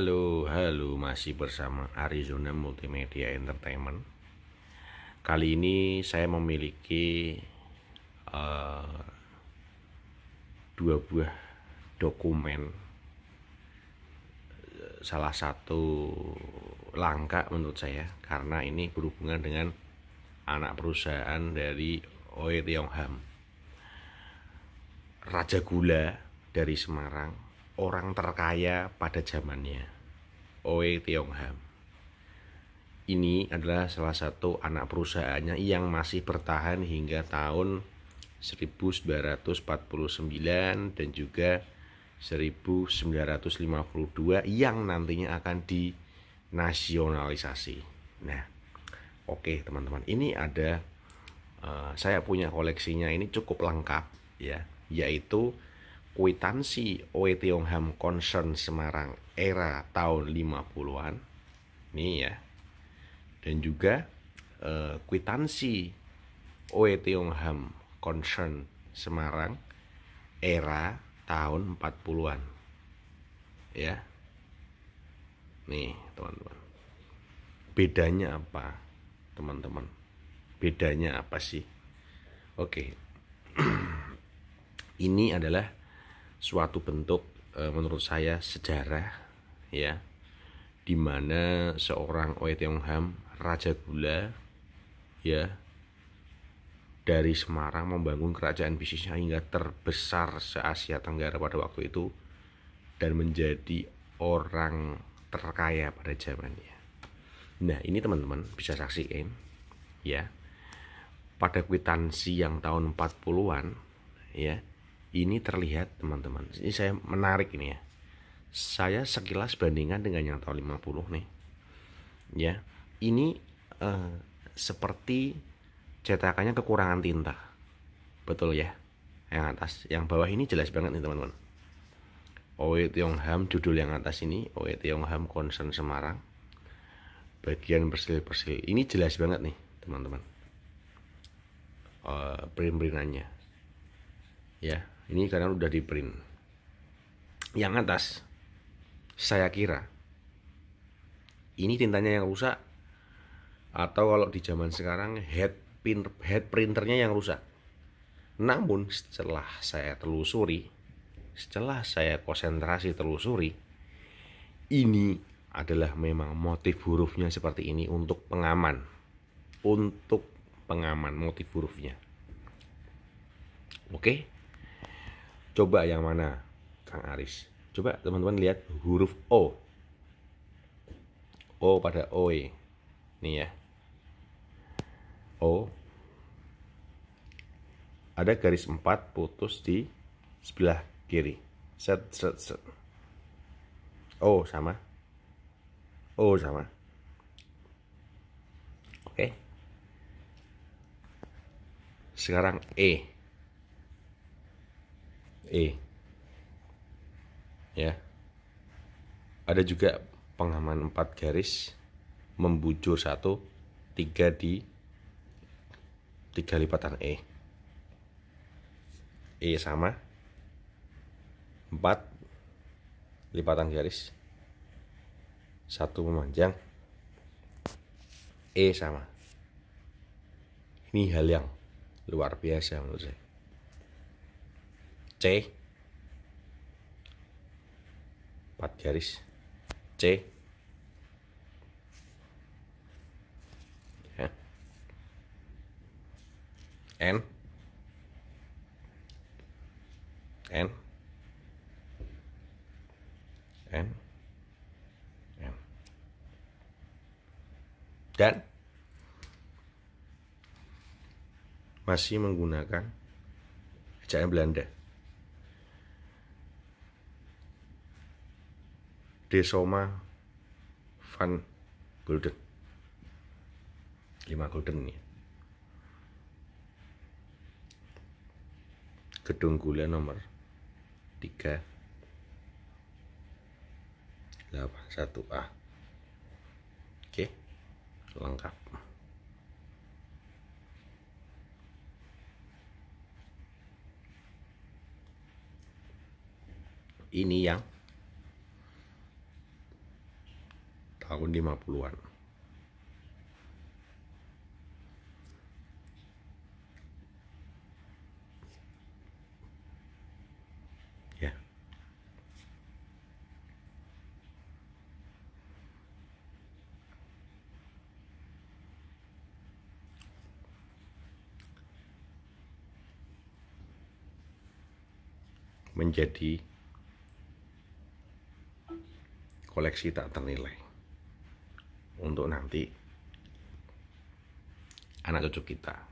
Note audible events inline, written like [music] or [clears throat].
Halo, halo, masih bersama Arizona Multimedia Entertainment. Kali ini saya memiliki uh, dua buah dokumen. Salah satu langka menurut saya karena ini berhubungan dengan anak perusahaan dari Oi Ham Raja Gula dari Semarang orang terkaya pada zamannya, Oe Ham. Ini adalah salah satu anak perusahaannya yang masih bertahan hingga tahun 1949 dan juga 1952 yang nantinya akan dinasionalisasi. Nah, oke okay, teman-teman, ini ada uh, saya punya koleksinya ini cukup lengkap ya, yaitu kuitansi Oe Ham Concern Semarang era tahun 50-an ini ya dan juga eh, kuitansi Oe Ham Concern Semarang era tahun 40-an ya nih teman-teman bedanya apa teman-teman bedanya apa sih oke [clears throat] ini adalah suatu bentuk eh, menurut saya sejarah ya di mana seorang Oe Tiong Ham Raja Gula ya dari Semarang membangun kerajaan bisnisnya hingga terbesar se-Asia Tenggara pada waktu itu dan menjadi orang terkaya pada zamannya. Nah, ini teman-teman bisa saksikan ya. Pada kwitansi yang tahun 40-an ya ini terlihat teman-teman ini saya menarik ini ya saya sekilas bandingkan dengan yang tahun 50 nih ya ini eh, seperti cetakannya kekurangan tinta betul ya yang atas yang bawah ini jelas banget nih teman-teman Oe Ham judul yang atas ini Oe Ham Concern Semarang bagian persil-persil ini jelas banget nih teman-teman uh, eh, perin ya ini karena udah di print yang atas saya kira ini tintanya yang rusak atau kalau di zaman sekarang head pin head printernya yang rusak namun setelah saya telusuri setelah saya konsentrasi telusuri ini adalah memang motif hurufnya seperti ini untuk pengaman untuk pengaman motif hurufnya oke okay? Coba yang mana, Kang Aris? Coba teman-teman lihat huruf O. O pada OE. Nih ya. O. Ada garis 4 putus di sebelah kiri. Set, set, set. O sama. O sama. Oke. Sekarang E. E. Ya. Ada juga pengaman 4 garis membujur satu tiga di tiga lipatan E. E sama 4 lipatan garis satu memanjang E sama ini hal yang luar biasa menurut saya C 4 garis C ya. N N N N dan masih menggunakan ejaan Belanda Desoma Van Golden 5 Golden ya gedung gula nomor 3 81A oke lengkap ini yang tahun 50-an. Ya. Menjadi koleksi tak ternilai untuk nanti anak cucu kita